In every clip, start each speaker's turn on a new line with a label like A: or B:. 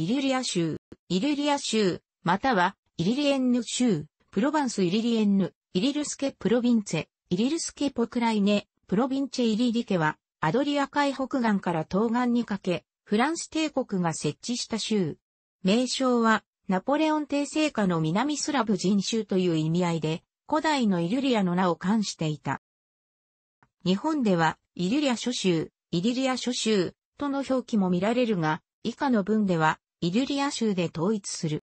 A: イリリア州、イリリア州、または、イリリエンヌ州、プロバンスイリリエンヌ、イリルスケプロヴィンツェ、イリルスケポクライネ、プロヴィンチェイリリケは、アドリア海北岸から東岸にかけ、フランス帝国が設置した州。名称は、ナポレオン帝政下の南スラブ人州という意味合いで、古代のイリュリアの名を冠していた。日本では、イリュリア諸州、イリリア諸州との表記も見られるが、以下の文では、イリュリア州で統一する。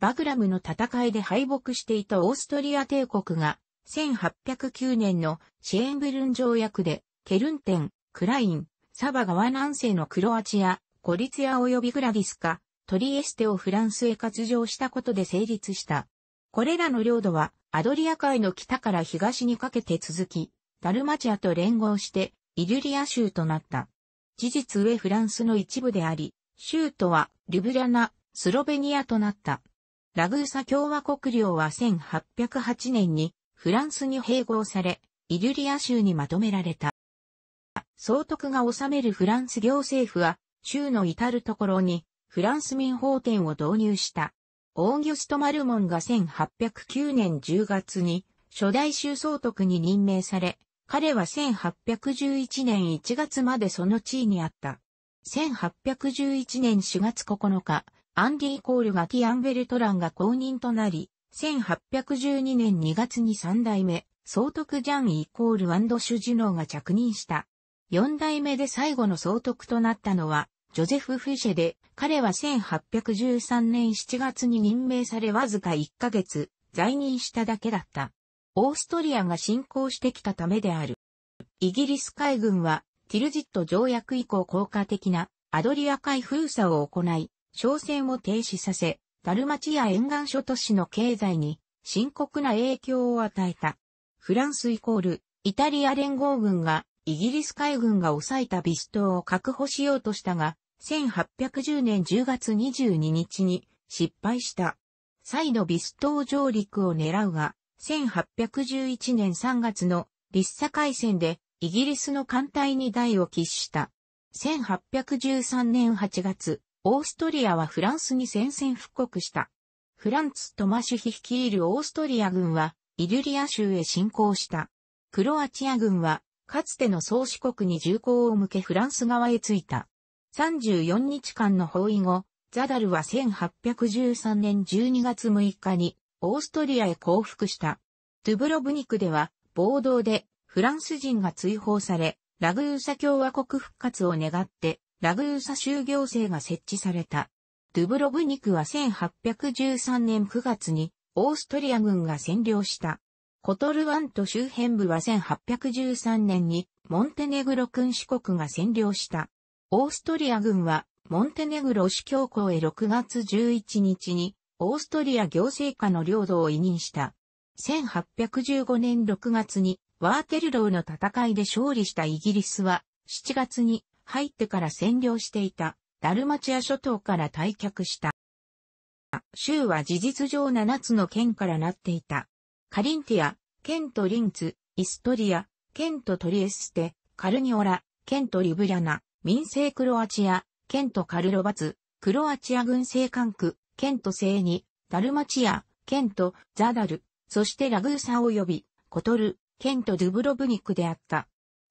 A: バグラムの戦いで敗北していたオーストリア帝国が、1809年のシェーンブルン条約で、ケルンテン、クライン、サバ川南西のクロアチア、ゴリツヤ及びグラディスカ、トリエステをフランスへ割譲したことで成立した。これらの領土は、アドリア海の北から東にかけて続き、ダルマチアと連合して、イリュリア州となった。事実上フランスの一部であり、州都はリュブリャナ、スロベニアとなった。ラグーサ共和国領は1808年にフランスに併合され、イリュリア州にまとめられた。総督が治めるフランス行政府は、州の至るところにフランス民法典を導入した。オーギュスト・マルモンが1809年10月に初代州総督に任命され、彼は1811年1月までその地位にあった。1811年4月9日、アンディ・コールがキアンベルトランが公認となり、1812年2月に3代目、総督ジャン・イコール・アンド・シュ・ジュノーが着任した。4代目で最後の総督となったのは、ジョゼフ・フィシェで、彼は1813年7月に任命されわずか1ヶ月、在任しただけだった。オーストリアが侵攻してきたためである。イギリス海軍はティルジット条約以降効果的なアドリア海封鎖を行い、商船を停止させ、ダルマチア沿岸諸都市の経済に深刻な影響を与えた。フランスイコール、イタリア連合軍がイギリス海軍が抑えたビストを確保しようとしたが、1810年10月22日に失敗した。再度ビス島上陸を狙うが、1811年3月のリッサ海戦でイギリスの艦隊に台を喫した。1813年8月、オーストリアはフランスに宣戦布告した。フランツ・トマシュヒ率いるオーストリア軍は、イリュリア州へ侵攻した。クロアチア軍は、かつての宗主国に重厚を向けフランス側へ着いた。34日間の包囲後、ザダルは1813年12月6日にオーストリアへ降伏した。トゥブロブニクでは暴動でフランス人が追放され、ラグーサ共和国復活を願って、ラグーサ州行政が設置された。ドゥブロブニクは1813年9月にオーストリア軍が占領した。コトルワント周辺部は1813年にモンテネグロ君主国が占領した。オーストリア軍はモンテネグロ主教校へ6月11日にオーストリア行政下の領土を委任した。1815年6月にワーテルローの戦いで勝利したイギリスは、7月に入ってから占領していたダルマチア諸島から退却した。州は事実上7つの県からなっていた。カリンティア、県とリンツ、イストリア、県とトリエステ、カルニオラ、県とリブリャナ、民政クロアチア、県とカルロバツ、クロアチア軍政管区、県と西に、ダルマチア、県とザダル、そしてラグーサ及びコトル、県とドゥブロブニクであった。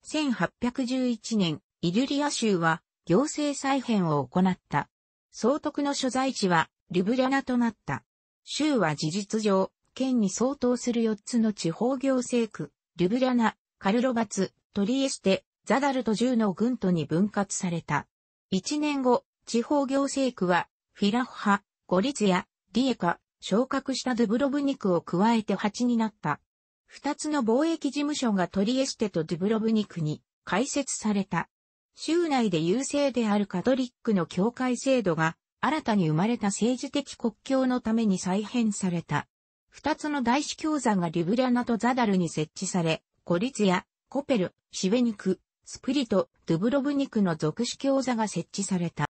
A: 1811年、イルュリア州は行政再編を行った。総督の所在地はルブリャナとなった。州は事実上、県に相当する4つの地方行政区、ルブリャナ、カルロバツ、トリエステ、ザダルと10の軍都に分割された。1年後、地方行政区は、フィラッハ、ゴリツヤ、リエカ、昇格したドゥブロブニクを加えて8になった。二つの貿易事務所がトリエステとドゥブロブニクに開設された。州内で優勢であるカトリックの教会制度が新たに生まれた政治的国境のために再編された。二つの大司教座がリブリャナとザダルに設置され、コリツヤ、コペル、シベニク、スプリト、ドゥブロブニクの属司教座が設置された。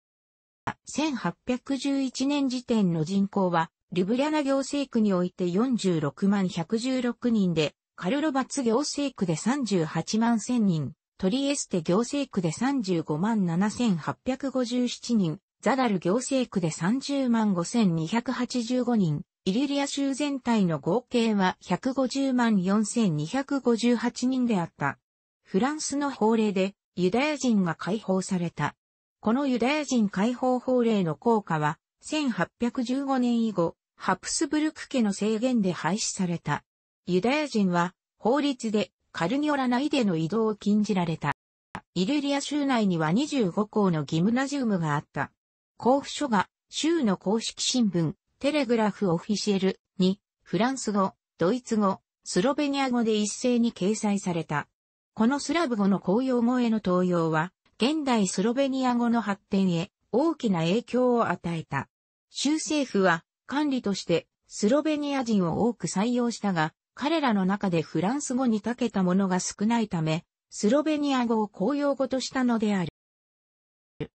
A: 1811年時点の人口はリブリャナ行政区において46万116人で、カルロバツ行政区で38万1000人、トリエステ行政区で35万7857人、ザダル行政区で30万5285人、イリリア州全体の合計は150万4258人であった。フランスの法令でユダヤ人が解放された。このユダヤ人解放法令の効果は1815年以後、ハプスブルク家の制限で廃止された。ユダヤ人は法律でカルニオラ内での移動を禁じられた。イルリア州内には25校のギムナジウムがあった。交付書が州の公式新聞、テレグラフオフィシエルにフランス語、ドイツ語、スロベニア語で一斉に掲載された。このスラブ語の公用語への登用は、現代スロベニア語の発展へ大きな影響を与えた。州政府は管理としてスロベニア人を多く採用したが、彼らの中でフランス語に長けたものが少ないため、スロベニア語を公用語としたのである。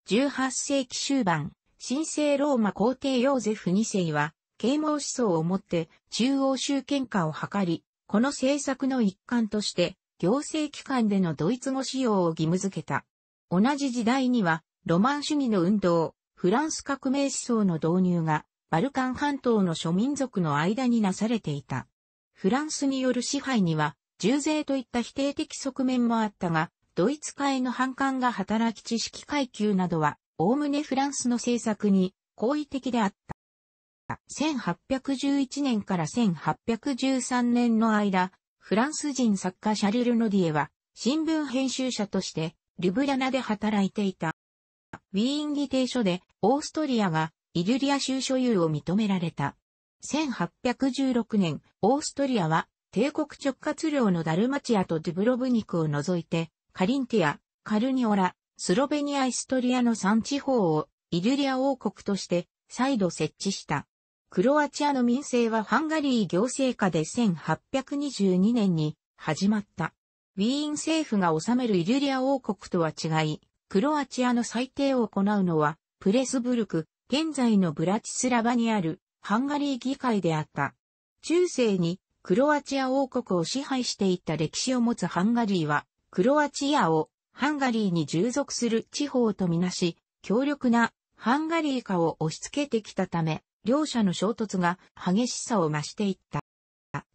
A: 18世紀終盤、神聖ローマ皇帝ヨーゼフ2世は、啓蒙思想をもって中央集権化を図り、この政策の一環として、行政機関でのドイツ語使用を義務付けた。同じ時代には、ロマン主義の運動、フランス革命思想の導入がバルカン半島の諸民族の間になされていた。フランスによる支配には、重税といった否定的側面もあったが、ドイツ化の反感が働き知識階級などは、おおむねフランスの政策に好意的であった。1811年から1813年の間、フランス人作家シャルル・ノディエは、新聞編集者として、リブリャナで働いていた。ウィーン議定書で、オーストリアがイリュリア州所有を認められた。1816年、オーストリアは帝国直轄領のダルマチアとドゥブロブニクを除いて、カリンティア、カルニオラ、スロベニア・イストリアの3地方をイリュリア王国として再度設置した。クロアチアの民政はハンガリー行政下で1822年に始まった。ウィーン政府が治めるイリュリア王国とは違い、クロアチアの裁定を行うのはプレスブルク、現在のブラチスラバにあるハンガリー議会であった。中世にクロアチア王国を支配していた歴史を持つハンガリーは、クロアチアをハンガリーに従属する地方とみなし、強力なハンガリー化を押し付けてきたため、両者の衝突が激しさを増していった。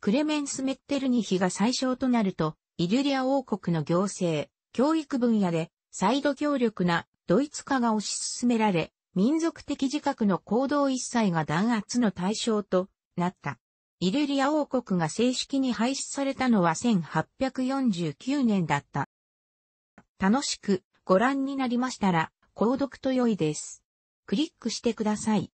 A: クレメンス・メッテルニヒが最小となると、イリュリア王国の行政、教育分野で、再度強力なドイツ化が推し進められ、民族的自覚の行動一切が弾圧の対象となった。イルリア王国が正式に廃止されたのは1849年だった。楽しくご覧になりましたら、購読と良いです。クリックしてください。